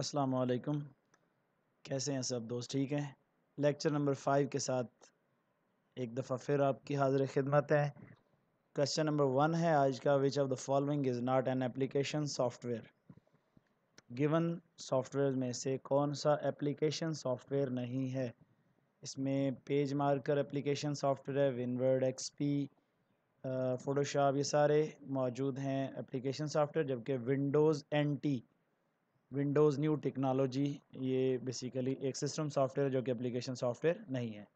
अस्सलाम वालेकुम कैसे हैं सब दोस्त ठीक हैं लेक्चर नंबर फाइव के साथ एक दफ़ा फिर आपकी हाजिर खिदमत है क्वेश्चन नंबर वन है आज का which of the following is not an application software given software में से कौन सा एप्लीकेशन सॉफ्टवेयर नहीं है इसमें पेज मार्कर एप्लीकेशन सॉफ्टवेयर है विनवर्ड एक्सपी फ़ोटोशॉप ये सारे मौजूद हैं एप्लीकेशन सॉफ्टवेयर जबकि Windows N T Windows new technology ये बेसिकली एक सिस्टम सॉफ्टवेयर जो कि एप्लीकेशन सॉफ्टवेयर नहीं है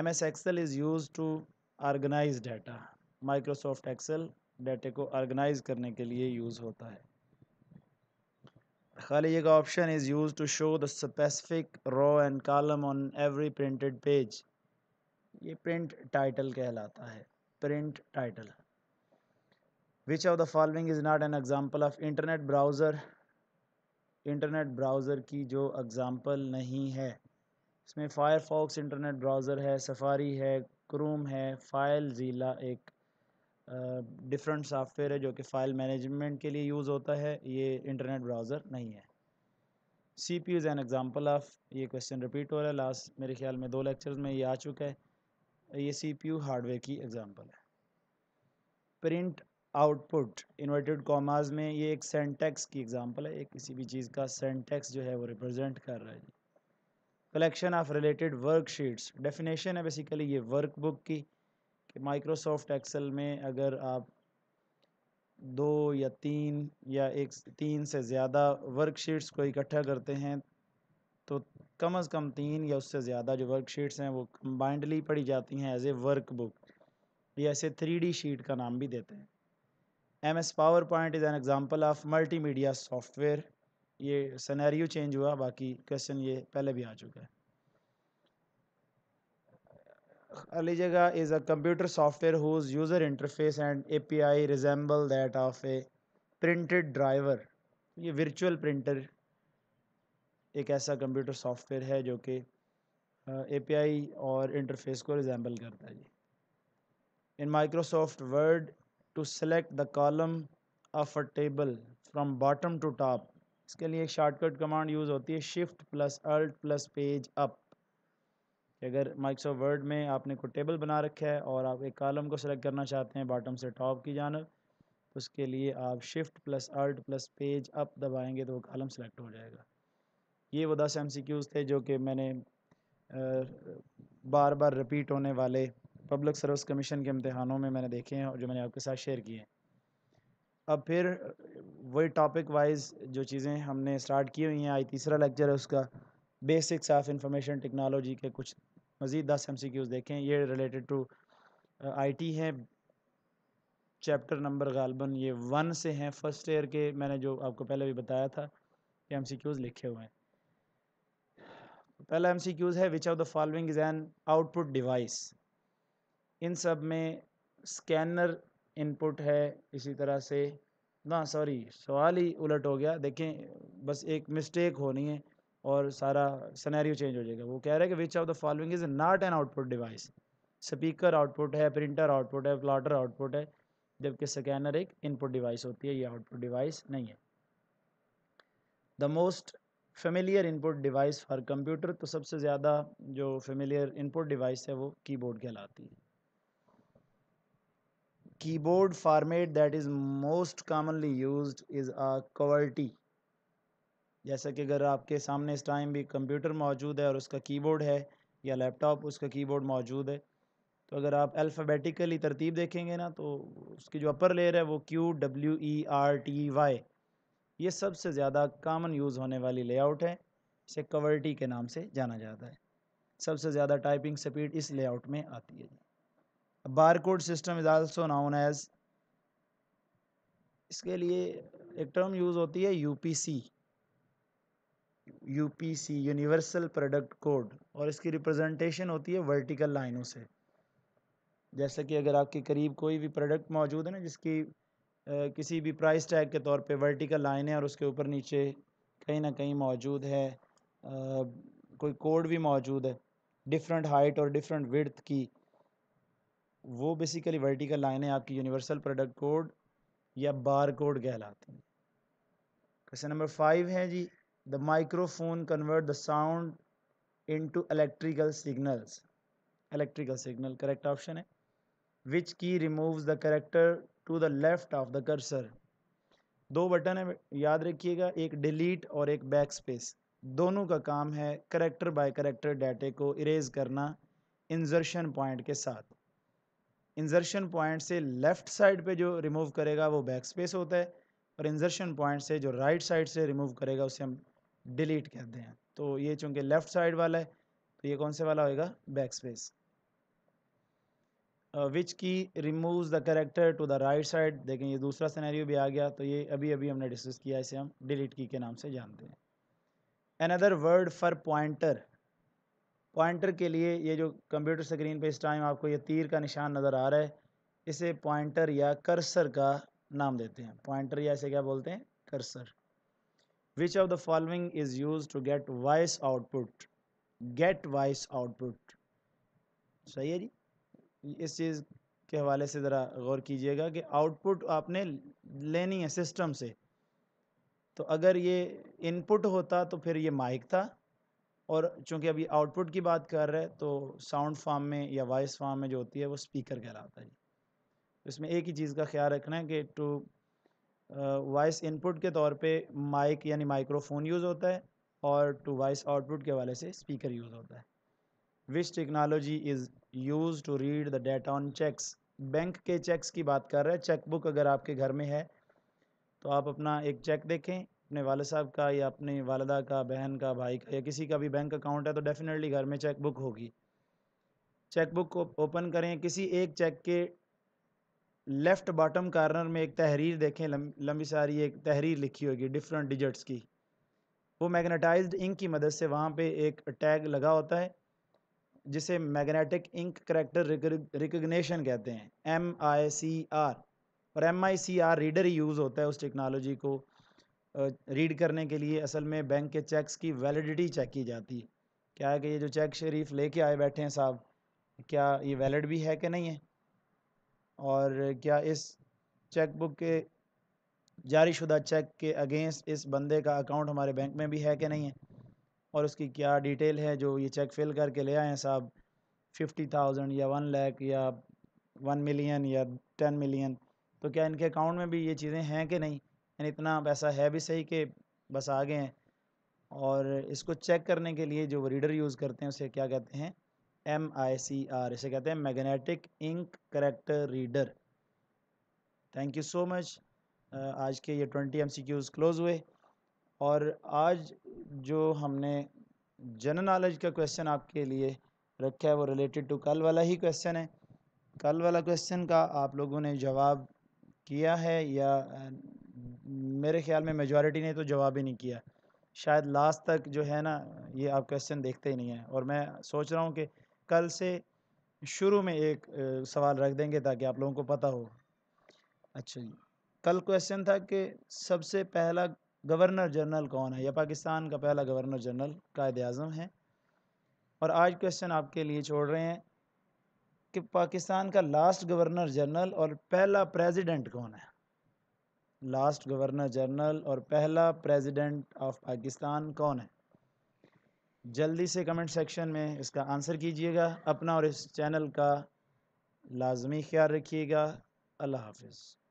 M S Excel is use to organise data Microsoft Excel डाटे को आर्गनाइज करने के लिए यूज़ होता है खाली एक option is use to show the specific row and column on every printed page ये प्रिंट टाइटल कहलाता है print title which of the following is not an example of internet browser internet browser की जो example नहीं है इसमें firefox internet browser है safari है chrome है filezilla एक डिफरेंट uh, सॉफ्टवेयर है जो कि फ़ाइल मैनेजमेंट के लिए यूज़ होता है ये इंटरनेट ब्राउज़र नहीं है C P is an example of ये क्वेश्चन रिपीट हो रहा है लास्ट मेरे ख्याल में दो लेक्चर्स में ये आ चुका है ये सी पी यू हार्डवेयर की एग्ज़ाम्पल है प्रिंट आउटपुट इन्वर्टेड कॉमाज में ये एक सेंटेक्स की एग्जांपल है एक किसी भी चीज़ का सेंटेक्स जो है वो रिप्रेजेंट कर रहा है जी collection of related worksheets definition है बेसिकली ये वर्क बुक की कि माइक्रोसॉफ्ट एक्सेल में अगर आप दो या तीन या एक तीन से ज़्यादा वर्कशीट्स को इकट्ठा करते हैं तो कम अज़ कम तीन या उससे ज़्यादा जो वर्कशीट्स हैं वो कम्बाइंडली पढ़ी जाती हैं एज ए वर्क बुक ये ऐसे थ्री डी शीट का नाम भी देते हैं M S PowerPoint is an example of multimedia software ये सनेरियो चेंज हुआ बाकी क्वेश्चन ये पहले भी आ चुका है अगली जगह is a computer software whose user interface and A P I resemble that of a printed driver ये वर्चुअल प्रिंटर एक ऐसा कंप्यूटर सॉफ्टवेयर है जो कि ए पी आई और इंटरफेस को रिजेंबल करता है जी in Microsoft Word to select the column of a table from bottom to top इसके लिए एक शॉर्टकट कमांड यूज़ होती है shift plus alt plus page up अगर माइक्रोसॉफ्ट वर्ड में आपने कोई टेबल बना रखा है और आप एक कॉलम को सेलेक्ट करना चाहते हैं बॉटम से टॉप की जानब उसके लिए आप shift plus alt plus page up दबाएंगे तो वो कॉलम सेलेक्ट हो जाएगा ये वो दस एम सी क्यूज़ थे जो कि मैंने बार बार रिपीट होने वाले पब्लिक सर्विस कमीशन के इम्तहानों में मैंने देखे हैं और जो मैंने आपके साथ शेयर किए हैं अब फिर वही टॉपिक वाइज जो चीज़ें हमने स्टार्ट की हुई हैं आज तीसरा लेक्चर है उसका बेसिक्स ऑफ इंफॉर्मेशन टेक्नोलॉजी के कुछ मज़ीद दस एम सी क्यूज़ देखें ये रिलेटेड टू आई टी हैं चैप्टर नंबर गालबन ये वन से हैं फर्स्ट ईयर के मैंने जो आपको पहले भी बताया था कि एम सी क्यूज़ लिखे हुए हैं पहला एम सी क्यूज़ है which of the following is an output device इन सब में स्कैनर इनपुट है इसी तरह से ना सॉरी सवाल ही उलट हो गया देखें बस एक मिस्टेक होनी है और सारा सनेरियो चेंज हो जाएगा वो कह रहा है कि which of the following is not an output device speaker output है प्रिंटर आउटपुट है प्लाटर आउटपुट है जबकि स्कैनर एक इनपुट डिवाइस होती है ये आउटपुट डिवाइस नहीं है the most familiar input device for computer तो सबसे ज़्यादा जो फेमिलियर इनपुट डिवाइस है वो कीबोर्ड कहलाती है keyboard format that is most commonly used is a QWERTY जैसा कि अगर आपके सामने इस टाइम भी कंप्यूटर मौजूद है और उसका कीबोर्ड है या लैपटॉप उसका कीबोर्ड मौजूद है तो अगर आप अल्फ़ाबेटिकली तरतीब देखेंगे ना तो उसकी जो अपर लेयर है वो Q W E R T Y ये सबसे ज़्यादा कामन यूज़ होने वाली लेआउट है इसे कवर्टी के नाम से जाना जाता है सबसे ज़्यादा टाइपिंग स्पीड इस लेआउट में आती है barcode system is also known as इसके लिए एक टर्म यूज़ होती है UPC UPC universal product code और इसकी रिप्रेजेंटेशन होती है वर्टिकल लाइनों से जैसे कि अगर आपके करीब कोई भी प्रोडक्ट मौजूद है ना जिसकी आ, किसी भी प्राइस टैग के तौर पे वर्टिकल है और उसके ऊपर नीचे कहीं ना कहीं मौजूद है आ, कोई कोड भी मौजूद है डिफरेंट हाइट और डिफरेंट विड्थ की वो बेसिकली वर्टिकल लाइन है आपकी यूनिवर्सल प्रोडक्ट कोड या बार कोड कहलाते हैं क्वेश्चन नंबर फाइव है जी the microphone convert the sound into electrical signals electrical signal correct option है which key removes the character to the left of the cursor दो button है याद रखिएगा एक डिलीट और एक बैक स्पेस दोनों का काम है करेक्टर बाय करेक्टर डाटे को इरेज करना इंजर्शन पॉइंट के साथ इंजर्शन पॉइंट से लेफ़्ट साइड पे जो रिमूव करेगा वो बैक स्पेस होता है और इंजर्शन पॉइंट से जो राइट right साइड से रिमूव करेगा उसे हम डिलीट कहते हैं तो ये चूंकि लेफ़्ट साइड वाला है तो ये कौन से वाला होएगा back backspace which key remove the character to the right side देखें ये दूसरा सिनेरियो भी आ गया तो ये अभी अभी हमने डिस्कस किया इसे हम डिलीट की के नाम से जानते हैं another word for pointer pointer के लिए ये जो कंप्यूटर स्क्रीन पे इस टाइम आपको ये तीर का निशान नज़र आ रहा है इसे पॉइंटर या कर्सर का नाम देते हैं पॉइंटर या इसे क्या बोलते हैं cursor which of the following is use to get voice output get voice output सही है जी इस चीज़ के हवाले से ज़रा गौर कीजिएगा कि आउटपुट आपने लेनी है सिस्टम से तो अगर ये इनपुट होता तो फिर ये माइक था और चूँकि अभी आउटपुट की बात कर रहे हैं तो साउंड फार्म में या वॉइस फॉर्म में जो होती है वो स्पीकर कहलाता है तो इसमें एक ही चीज़ का ख्याल रखना है कि टू वॉइस इनपुट के तौर पे माइक यानी माइक्रोफोन यूज़ होता है और टू वॉइस आउटपुट के वाले से स्पीकर यूज़ होता है which technology is use to read the data on cheques bank के चेक्स की बात कर रहे हैं चेकबुक अगर आपके घर में है तो आप अपना एक चेक देखें अपने वाले साहब का या अपनी वालदा का बहन का भाई का या किसी का भी बैंक अकाउंट है तो डेफ़िनेटली घर में चेक बुक होगी चेक बुक को ओपन करें किसी एक चेक के लेफ़्ट बॉटम कार्नर में एक तहरीर देखें लंबी सारी एक तहरीर लिखी होगी डिफरेंट डिजिट्स की वो मैग्नेटाइज्ड इंक की मदद से वहाँ पे एक टैग लगा होता है जिसे मैग्नेटिक इंक करेक्टर रिकग्नेशन कहते हैं एम आई सी आर और M I C R reader ही यूज़ होता है उस टेक्नोलॉजी को रीड करने के लिए असल में बैंक के चेक्स की वैलिडिटी चेक की जाती है क्या है कि ये जो चेक शरीफ लेके आए बैठे हैं साहब क्या ये वैलिड भी है कि नहीं है और क्या इस चेक बुक के शुदा चेक के अगेंस्ट इस बंदे का अकाउंट हमारे बैंक में भी है कि नहीं है और उसकी क्या डिटेल है जो ये चेक फिल करके ले आए हैं साहब फिफ्टी थाउजेंड या वन लैख या वन मिलियन या टेन मिलियन तो क्या इनके अकाउंट में भी ये चीज़ें हैं कि नहीं यानी इतना पैसा है भी सही कि बस आ गए हैं और इसको चेक करने के लिए जो रीडर यूज़ करते हैं उसे क्या कहते हैं एम आई सी आर इसे कहते हैं magnetic ink character reader thank you so much आज के ये twenty M C Qs close हुए और आज जो हमने जनरल नॉलेज का क्वेश्चन आपके लिए रखा है वो रिलेटेड टू कल वाला ही क्वेश्चन है कल वाला क्वेश्चन का आप लोगों ने जवाब किया है या मेरे ख्याल में मेजॉरिटी ने तो जवाब ही नहीं किया शायद लास्ट तक जो है ना ये आप क्वेश्चन देखते ही नहीं हैं और मैं सोच रहा हूँ कि कल से शुरू में एक सवाल रख देंगे ताकि आप लोगों को पता हो अच्छा जी कल क्वेश्चन था कि सबसे पहला गवर्नर जनरल कौन है या पाकिस्तान का पहला गवर्नर जनरल कायद अजम है और आज क्वेश्चन आपके लिए छोड़ रहे हैं कि पाकिस्तान का लास्ट गवर्नर जनरल और पहला प्रेसिडेंट कौन है लास्ट गवर्नर जनरल और पहला प्रेसिडेंट ऑफ पाकिस्तान कौन है जल्दी से कमेंट सेक्शन में इसका आंसर कीजिएगा अपना और इस चैनल का लाजमी ख्याल रखिएगा अल्लाह हाफिज़